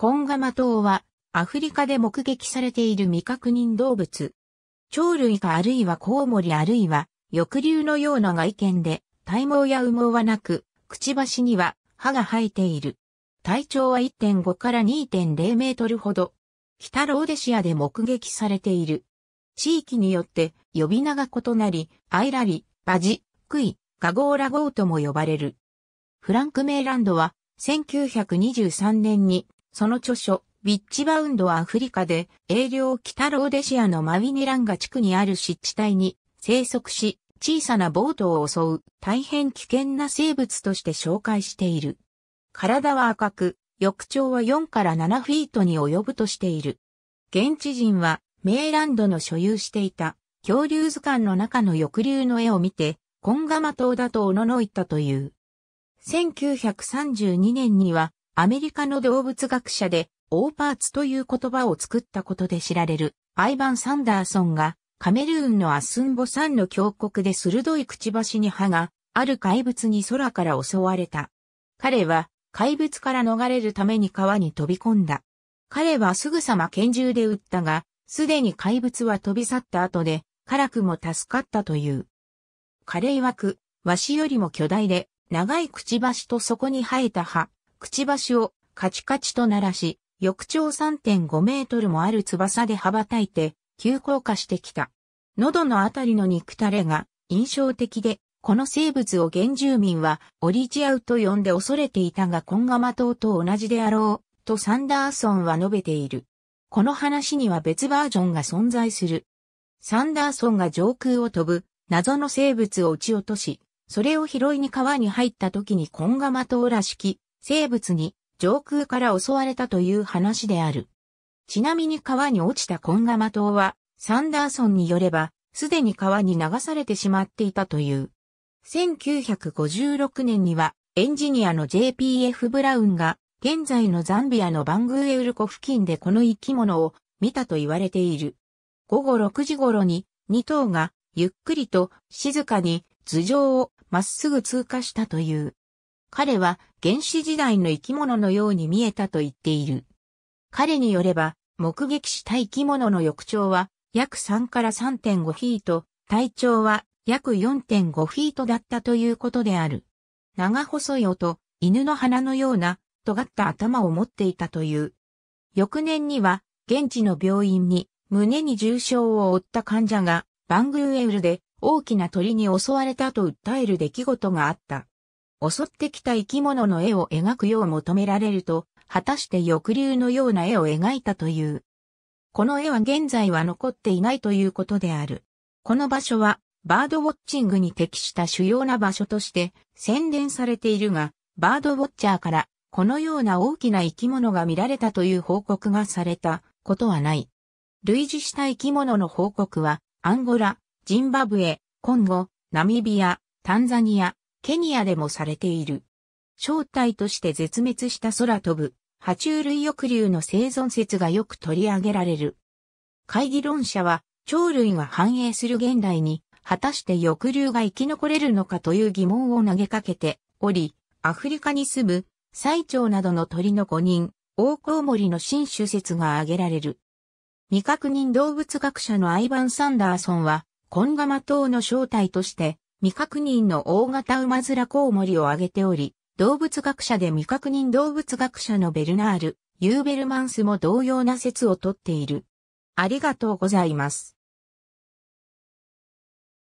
コンガマ島は、アフリカで目撃されている未確認動物。鳥類かあるいはコウモリあるいは、翼竜のような外見で、体毛や羽毛はなく、くちばしには歯が生えている。体長は1.5から2.0メートルほど。北ローデシアで目撃されている。地域によって呼び名が異なり、アイラリ、バジ、クイ、ガゴーラゴーとも呼ばれる。フランク・メイランドは1923年にその著書、ウィッチバウンドはアフリカで、英領北ローデシアのマウィネランガ地区にある湿地帯に生息し、小さなボートを襲う大変危険な生物として紹介している。体は赤く、翼長は4から7フィートに及ぶとしている。現地人は、メイランドの所有していた恐竜図鑑の中の翼竜の絵を見て、コンガマ島だとおののいったという。1932年にはアメリカの動物学者で、オーパーツという言葉を作ったことで知られる、アイバン・サンダーソンが、カメルーンのアスンボ山の峡谷で鋭いくちばしに歯が、ある怪物に空から襲われた。彼は、怪物から逃れるために川に飛び込んだ。彼はすぐさま拳銃で撃ったが、すでに怪物は飛び去った後で、辛くも助かったという。彼曰く、ワシよりも巨大で、長いくちばしとそこに生えた歯、くちばしをカチカチと鳴らし、翼長3.5メートルもある翼で羽ばたいて、急降下してきた。喉のあたりの肉垂れが印象的で、この生物を原住民はオリジアウと呼んで恐れていたがコンガマ島と同じであろう、とサンダーソンは述べている。この話には別バージョンが存在する。サンダーソンが上空を飛ぶ謎の生物を撃ち落とし、それを拾いに川に入った時にコンガマ島らしき生物に上空から襲われたという話である。ちなみに川に落ちたコンガマ島は、サンダーソンによれば、すでに川に流されてしまっていたという。1956年には、エンジニアの JPF ブラウンが、現在のザンビアのバングエウル湖付近でこの生き物を見たと言われている。午後6時頃に、2頭が、ゆっくりと静かに頭上をまっすぐ通過したという。彼は原始時代の生き物のように見えたと言っている。彼によれば、目撃した生き物の翼長は約3から3.5フィート、体長は約4.5フィートだったということである。長細い音、犬の鼻のような尖った頭を持っていたという。翌年には、現地の病院に胸に重傷を負った患者がバングルエールで大きな鳥に襲われたと訴える出来事があった。襲ってきた生き物の絵を描くよう求められると、果たして抑留のような絵を描いたという。この絵は現在は残っていないということである。この場所は、バードウォッチングに適した主要な場所として宣伝されているが、バードウォッチャーからこのような大きな生き物が見られたという報告がされたことはない。類似した生き物の報告は、アンゴラ、ジンバブエ、コンゴ、ナミビア、タンザニア、ケニアでもされている。正体として絶滅した空飛ぶ、爬虫類翼竜の生存説がよく取り上げられる。会議論者は、鳥類が繁栄する現代に、果たして翼竜が生き残れるのかという疑問を投げかけており、アフリカに住む、最長などの鳥の5人、大コウモリの新種説が挙げられる。未確認動物学者のアイバン・サンダーソンは、コンガマ島の正体として、未確認の大型ウマズラコウモリを挙げており、動物学者で未確認動物学者のベルナール・ユーベルマンスも同様な説をとっている。ありがとうございます。